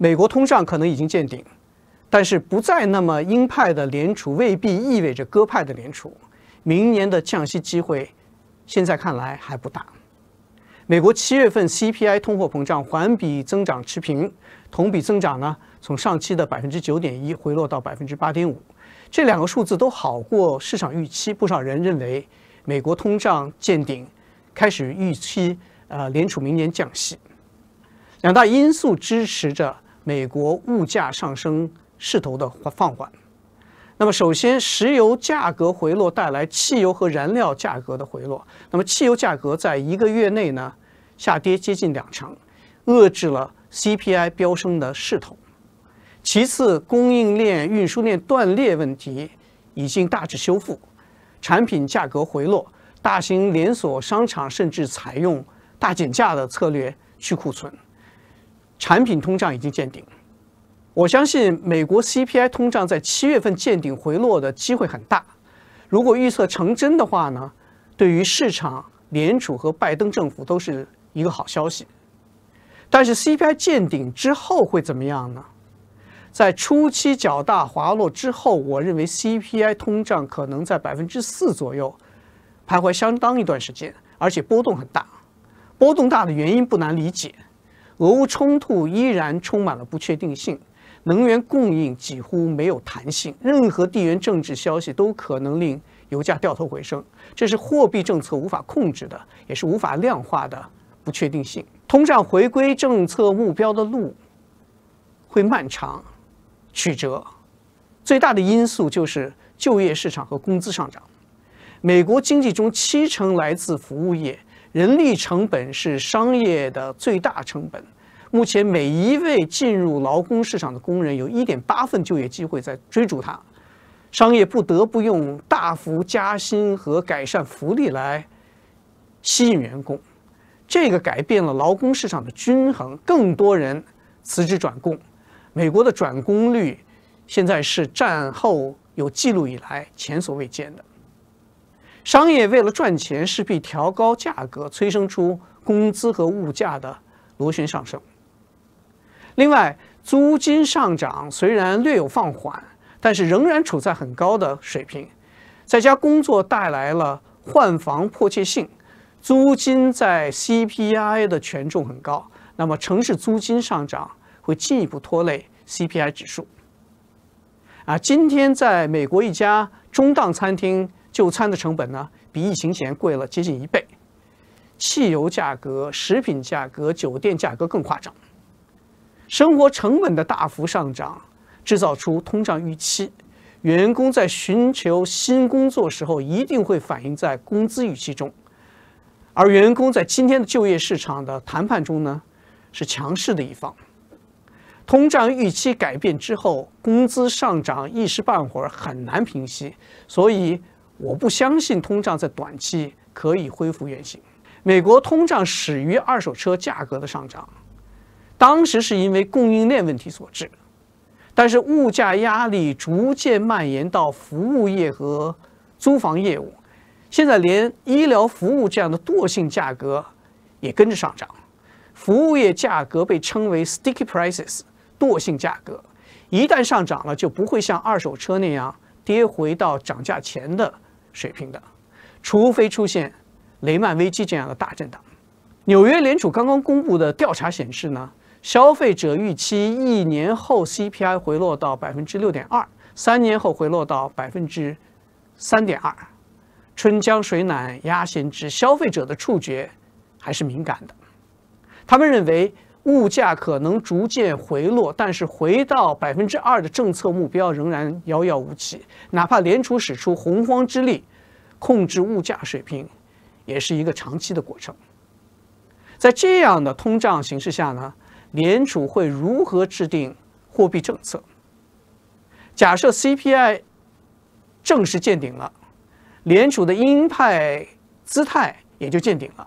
美国通胀可能已经见顶，但是不再那么鹰派的联储未必意味着鸽派的联储。明年的降息机会，现在看来还不大。美国七月份 CPI 通货膨胀环比增长持平，同比增长呢从上期的百分之九点一回落到百分之八点五，这两个数字都好过市场预期。不少人认为美国通胀见顶，开始预期呃联储明年降息。两大因素支持着。美国物价上升势头的放缓。那么，首先，石油价格回落带来汽油和燃料价格的回落。那么，汽油价格在一个月内呢，下跌接近两成，遏制了 CPI 飙升的势头。其次，供应链运输链断裂问题已经大致修复，产品价格回落，大型连锁商场甚至采用大减价的策略去库存。产品通胀已经见顶，我相信美国 CPI 通胀在七月份见顶回落的机会很大。如果预测成真的话呢，对于市场、联储和拜登政府都是一个好消息。但是 CPI 见顶之后会怎么样呢？在初期较大滑落之后，我认为 CPI 通胀可能在百分之四左右徘徊相当一段时间，而且波动很大。波动大的原因不难理解。俄乌冲突依然充满了不确定性，能源供应几乎没有弹性，任何地缘政治消息都可能令油价掉头回升。这是货币政策无法控制的，也是无法量化的不确定性。通胀回归政策目标的路会漫长、曲折，最大的因素就是就业市场和工资上涨。美国经济中七成来自服务业。人力成本是商业的最大成本。目前，每一位进入劳工市场的工人有1.8份就业机会在追逐他。商业不得不用大幅加薪和改善福利来吸引员工。这个改变了劳工市场的均衡，更多人辞职转工。美国的转工率现在是战后有记录以来前所未见的。商业为了赚钱，势必调高价格，催生出工资和物价的螺旋上升。另外，租金上涨虽然略有放缓，但是仍然处在很高的水平。在家工作带来了换房迫切性，租金在 CPI 的权重很高，那么城市租金上涨会进一步拖累 CPI 指数。啊，今天在美国一家中档餐厅。就餐的成本呢，比疫情前贵了接近一倍，汽油价格、食品价格、酒店价格更夸张。生活成本的大幅上涨，制造出通胀预期。员工在寻求新工作时候，一定会反映在工资预期中。而员工在今天的就业市场的谈判中呢，是强势的一方。通胀预期改变之后，工资上涨一时半会儿很难平息，所以。我不相信通胀在短期可以恢复原形。美国通胀始于二手车价格的上涨，当时是因为供应链问题所致，但是物价压力逐渐蔓延到服务业和租房业务，现在连医疗服务这样的惰性价格也跟着上涨。服务业价格被称为 sticky prices，惰性价格，一旦上涨了就不会像二手车那样跌回到涨价前的。水平的，除非出现雷曼危机这样的大震荡。纽约联储刚刚公布的调查显示呢，消费者预期一年后 CPI 回落到百分之六点二，三年后回落到百分之三点二。春江水暖鸭先知，消费者的触觉还是敏感的。他们认为。物价可能逐渐回落，但是回到百分之二的政策目标仍然遥遥无期。哪怕联储使出洪荒之力控制物价水平，也是一个长期的过程。在这样的通胀形势下呢，联储会如何制定货币政策？假设 CPI 正式见顶了，联储的鹰派姿态也就见顶了。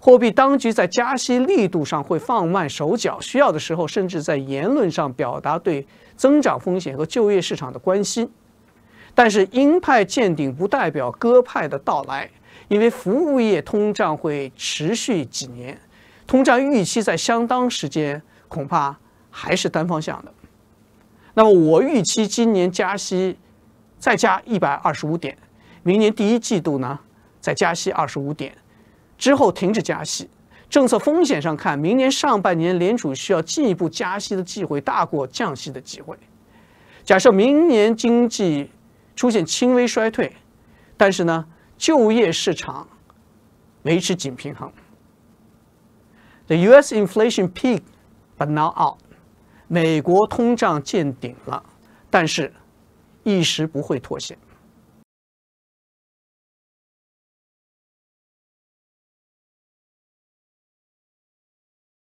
货币当局在加息力度上会放慢手脚，需要的时候甚至在言论上表达对增长风险和就业市场的关心。但是，鹰派见顶不代表鸽派的到来，因为服务业通胀会持续几年，通胀预期在相当时间恐怕还是单方向的。那么，我预期今年加息再加一百二十五点，明年第一季度呢再加息二十五点。之后停止加息，政策风险上看，明年上半年联储需要进一步加息的机会大过降息的机会。假设明年经济出现轻微衰退，但是呢，就业市场维持紧平衡。The U.S. inflation peak but now out，美国通胀见顶了，但是一时不会妥协。